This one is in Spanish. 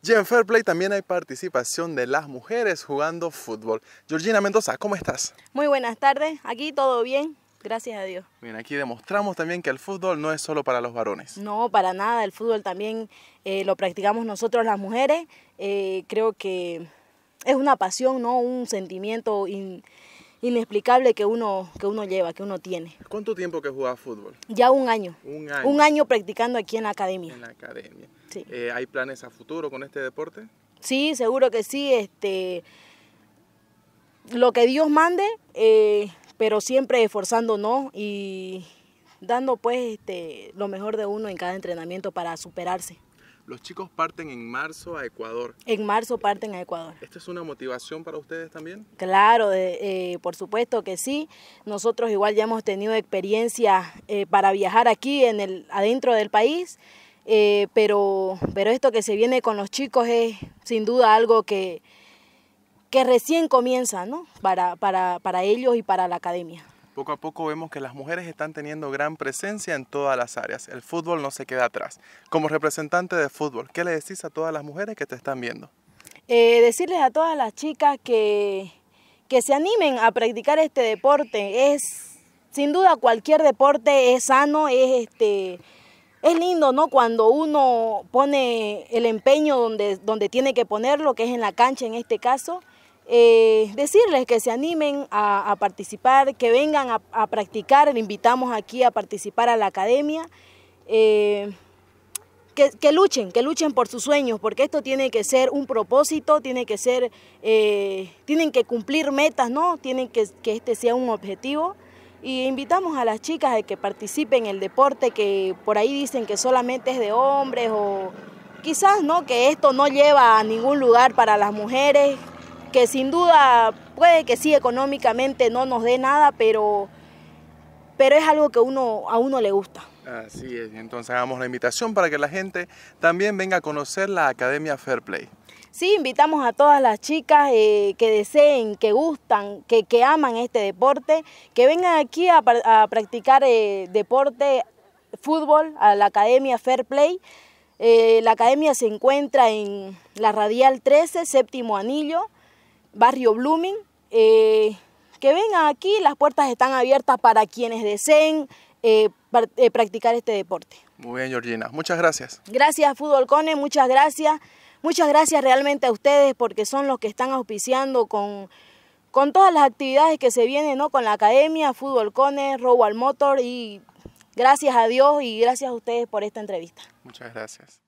Y en Fair Play también hay participación de las mujeres jugando fútbol. Georgina Mendoza, ¿cómo estás? Muy buenas tardes, aquí todo bien, gracias a Dios. Bien, aquí demostramos también que el fútbol no es solo para los varones. No, para nada, el fútbol también eh, lo practicamos nosotros las mujeres. Eh, creo que es una pasión, ¿no? Un sentimiento inexplicable que uno, que uno lleva, que uno tiene. ¿Cuánto tiempo que jugás fútbol? Ya un año. Un año. Un año practicando aquí en la academia. En la academia. Eh, ¿Hay planes a futuro con este deporte? Sí, seguro que sí. Este, lo que Dios mande, eh, pero siempre esforzándonos y dando pues este, lo mejor de uno en cada entrenamiento para superarse. Los chicos parten en marzo a Ecuador. En marzo parten a Ecuador. ¿Esta es una motivación para ustedes también? Claro, eh, por supuesto que sí. Nosotros igual ya hemos tenido experiencia eh, para viajar aquí en el, adentro del país, eh, pero, pero esto que se viene con los chicos es sin duda algo que, que recién comienza ¿no? para, para ellos y para la academia. Poco a poco vemos que las mujeres están teniendo gran presencia en todas las áreas. El fútbol no se queda atrás. Como representante de fútbol, ¿qué le decís a todas las mujeres que te están viendo? Eh, decirles a todas las chicas que, que se animen a practicar este deporte. Es, sin duda, cualquier deporte es sano, es este es lindo, ¿no? Cuando uno pone el empeño donde, donde tiene que ponerlo, que es en la cancha en este caso, eh, decirles que se animen a, participar, que vengan a, practicar, le invitamos aquí a participar a la academia, eh, que, luchen, que luchen por sus sueños, porque esto tiene que ser un propósito, tiene que ser, eh, tienen que cumplir metas, ¿no? Tienen que, que este sea un objetivo. Y invitamos a las chicas a que participen en el deporte, que por ahí dicen que solamente es de hombres o quizás no, que esto no lleva a ningún lugar para las mujeres, que sin duda puede que sí económicamente no nos dé nada, pero, pero es algo que uno, a uno le gusta. Así es, entonces hagamos la invitación para que la gente también venga a conocer la Academia Fair Play. Sí, invitamos a todas las chicas eh, que deseen, que gustan, que, aman este deporte, que vengan aquí a, practicar eh, deporte, fútbol, a la Academia Fair Play. Eh, la academia se encuentra en la Radial 13, séptimo anillo. Barrio Blooming. Eh, que vengan aquí, las puertas están abiertas para quienes deseen eh, eh, practicar este deporte. Muy bien, Georgina. Muchas gracias. Gracias, Fútbol Cone. Muchas gracias. Muchas gracias realmente a ustedes porque son los que están auspiciando con, con todas las actividades que se vienen, ¿no? Con la academia, Fútbol Cone, Robo Motor y gracias a Dios y gracias a ustedes por esta entrevista. Muchas gracias.